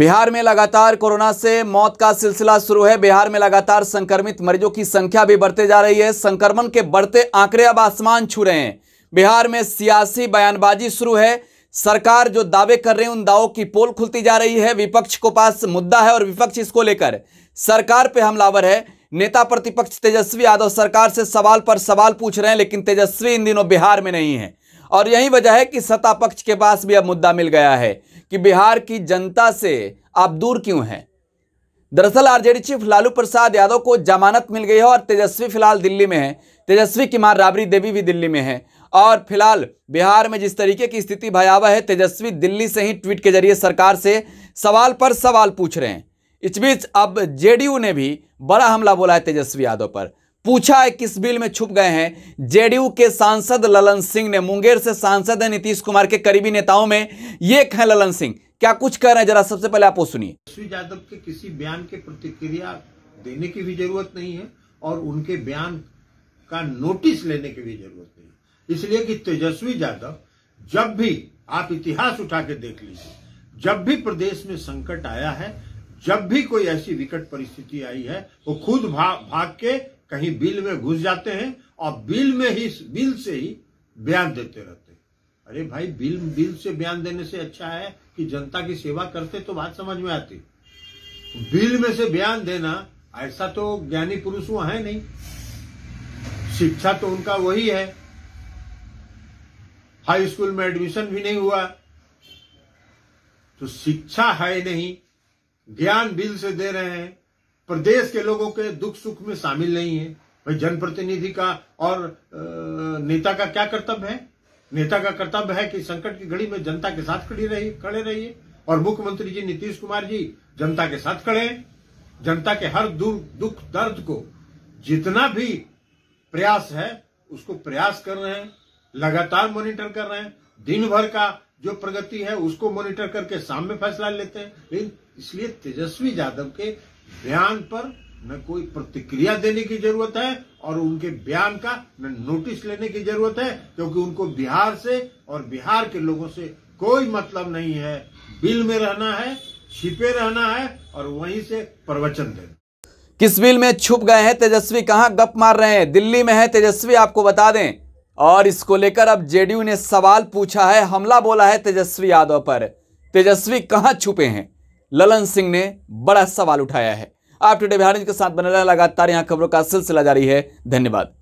बिहार में लगातार कोरोना से मौत का सिलसिला शुरू है बिहार में लगातार संक्रमित मरीजों की संख्या भी बढ़ते जा रही है संक्रमण के बढ़ते आंकड़े अब आसमान छू रहे हैं बिहार में सियासी बयानबाजी शुरू है सरकार जो दावे कर रहे हैं उन दावों की पोल खुलती जा रही है विपक्ष को पास मुद्दा है और विपक्ष इसको लेकर सरकार पे हमलावर है नेता प्रतिपक्ष तेजस्वी यादव सरकार से सवाल पर सवाल पूछ रहे हैं लेकिन तेजस्वी इन दिनों बिहार में नहीं है और यही वजह है कि सत्ता पक्ष के पास भी अब मुद्दा मिल गया है कि बिहार की जनता से आप दूर क्यों हैं दरअसल आरजेडी चीफ लालू प्रसाद यादव को जमानत मिल गई है और तेजस्वी फिलहाल दिल्ली में है तेजस्वी की मां राबड़ी देवी भी दिल्ली में है और फिलहाल बिहार में जिस तरीके की स्थिति भयावह है तेजस्वी दिल्ली से ही ट्वीट के जरिए सरकार से सवाल पर सवाल पूछ रहे हैं इस बीच अब जेडीयू ने भी बड़ा हमला बोला है तेजस्वी यादव पर पूछा है किस बिल में छुप गए हैं जेडीयू के सांसद ललन सिंह ने मुंगेर से सांसद है नीतीश कुमार के करीबी नेताओं में ये है ललन सिंह क्या कुछ कह रहे हैं जरा सबसे पहले आप वो सुनिए यादव के किसी बयान के प्रतिक्रिया देने की भी जरूरत नहीं है और उनके बयान का नोटिस लेने की भी जरूरत नहीं है इसलिए कि तेजस्वी यादव जब भी आप इतिहास उठा के देख लीजिए जब भी प्रदेश में संकट आया है जब भी कोई ऐसी विकट परिस्थिति आई है वो खुद भाग के कहीं बिल में घुस जाते हैं और बिल में ही बिल से ही बयान देते रहते हैं अरे भाई बिल बिल से बयान देने से अच्छा है कि जनता की सेवा करते तो बात समझ में आती बिल में से बयान देना ऐसा तो ज्ञानी पुरुष वो है नहीं शिक्षा तो उनका वही है हाई स्कूल में एडमिशन भी नहीं हुआ तो शिक्षा है नहीं ज्ञान बिल से दे रहे हैं प्रदेश के लोगों के दुख सुख में शामिल नहीं है भाई जनप्रतिनिधि का और नेता का क्या कर्तव्य है नेता का कर्तव्य है कि संकट की घड़ी में जनता के साथ खड़ी रही खड़े रहिए और मुख्यमंत्री जी नीतीश कुमार जी जनता के साथ खड़े हैं जनता के हर दुख दर्द को जितना भी प्रयास है उसको प्रयास कर रहे हैं लगातार मॉनिटर कर रहे हैं दिन भर का जो प्रगति है उसको मॉनिटर करके शाम में फैसला लेते हैं लेकिन इसलिए तेजस्वी यादव के बयान पर न कोई प्रतिक्रिया देने की जरूरत है और उनके बयान का न नोटिस लेने की जरूरत है क्योंकि उनको बिहार से और बिहार के लोगों से कोई मतलब नहीं है बिल में रहना है छिपे रहना है और वहीं से प्रवचन देना किस बिल में छुप गए हैं तेजस्वी कहाँ गप मार रहे हैं दिल्ली में है तेजस्वी आपको बता दें और इसको लेकर अब जेडीयू ने सवाल पूछा है हमला बोला है तेजस्वी यादव पर तेजस्वी कहाँ छुपे हैं ललन सिंह ने बड़ा सवाल उठाया है आप टूडे बिहार के साथ बने रहे लगातार यहाँ खबरों का सिलसिला जारी है धन्यवाद